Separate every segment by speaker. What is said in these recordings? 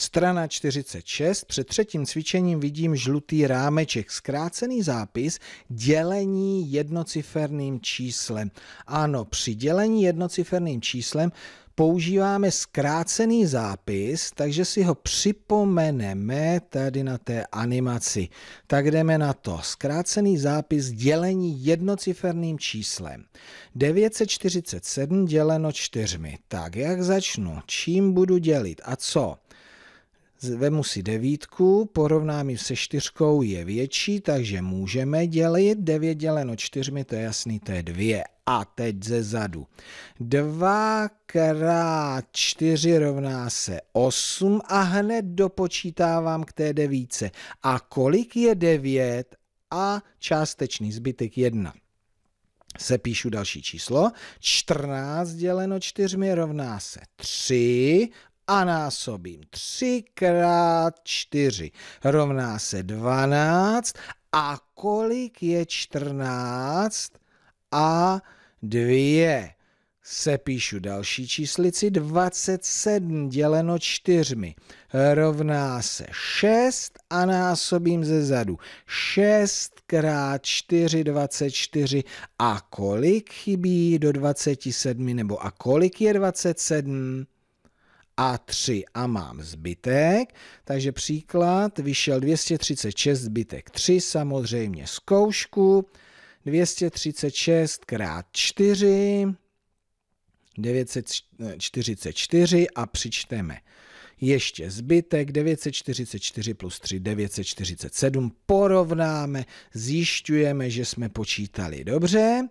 Speaker 1: Strana 46, před třetím cvičením vidím žlutý rámeček, zkrácený zápis dělení jednociferným číslem. Ano, při dělení jednociferným číslem používáme zkrácený zápis, takže si ho připomeneme tady na té animaci. Tak jdeme na to. Zkrácený zápis dělení jednociferným číslem. 947 děleno čtyřmi. Tak jak začnu? Čím budu dělit a co? Vemu si devítku, porovnám ji se čtyřkou, je větší, takže můžeme dělit. 9 děleno čtyřmi, to je jasný, to je dvě. A teď ze zadu. 2 krát 4 rovná se 8 a hned dopočítávám k té devíce. A kolik je 9 a částečný zbytek 1? se píšu další číslo. 14 děleno 4 rovná se 3 a násobím 3 krát 4 rovná se 12 a kolik je 14 a 2. Sepíšu další číslici 27 děleno 4 rovná se 6 a násobím ze zadu 6 krát 4 24 a kolik chybí do 27 nebo a kolik je 27? a 3 a mám zbytek. Takže příklad vyšel 236 zbytek 3, samozřejmě zkoušku. 236 krát 4, 944 eh, a přičteme ještě zbytek 944 plus 3, 947, porovnáme, zjišťujeme, že jsme počítali dobře.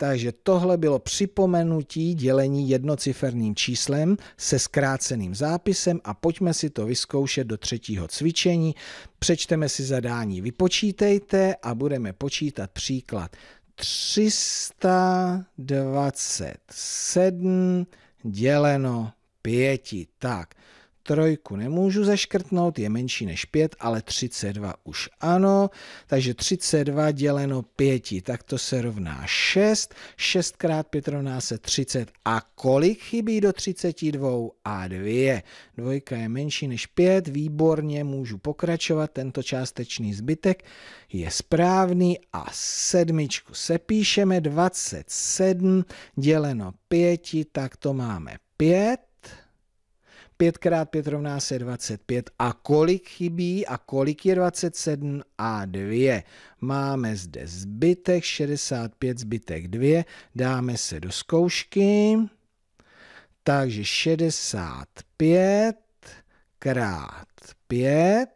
Speaker 1: Takže tohle bylo připomenutí dělení jednociferným číslem se zkráceným zápisem a pojďme si to vyzkoušet do třetího cvičení. Přečteme si zadání, vypočítejte a budeme počítat příklad. 327 děleno 5. Tak, trojku nemůžu zaškrtnout, je menší než 5, ale 32 už ano, takže 32 děleno 5, tak to se rovná 6, 6 krát 5 rovná se 30 a kolik chybí do 32 a 2. Dvojka je menší než 5, výborně můžu pokračovat, tento částečný zbytek je správný a sedmičku sepíšeme, 27 děleno 5, tak to máme 5, 5x5 rovná se 25 a kolik chybí a kolik je 27 a 2. Máme zde zbytek 65 zbytek 2, dáme se do zkoušky, takže 65 x 5,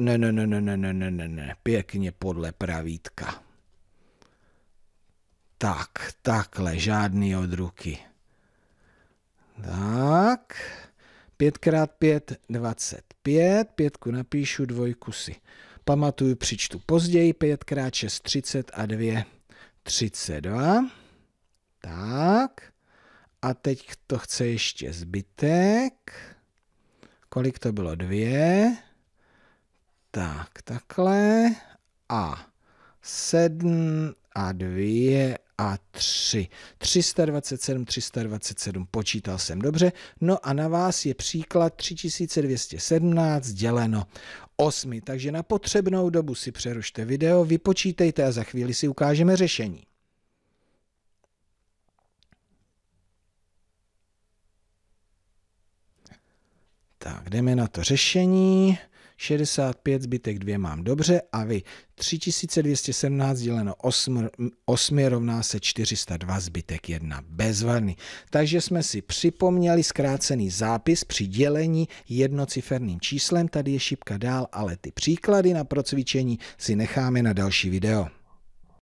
Speaker 1: ne, ne, ne, ne, ne, ne, ne, ne, pěkně podle pravítka. Tak, takhle, žádný od ruky. Tak, 5 x 5, 25, pětku napíšu, dvojku si pamatuju, přičtu později, 5 x 6, 30 a 2, 32. Tak, a teď to chce ještě zbytek. Kolik to bylo? Dvě. Tak, takhle. A sedm a dvě a 3. 327, 327, počítal jsem dobře. No a na vás je příklad 3217 děleno 8. Takže na potřebnou dobu si přerušte video, vypočítejte a za chvíli si ukážeme řešení. Tak, jdeme na to řešení. 65, zbytek 2 mám dobře a vy 3217 děleno 8, 8 rovná se 402, zbytek 1 bezvadný. Takže jsme si připomněli zkrácený zápis při dělení jednociferným číslem, tady je šipka dál, ale ty příklady na procvičení si necháme na další video.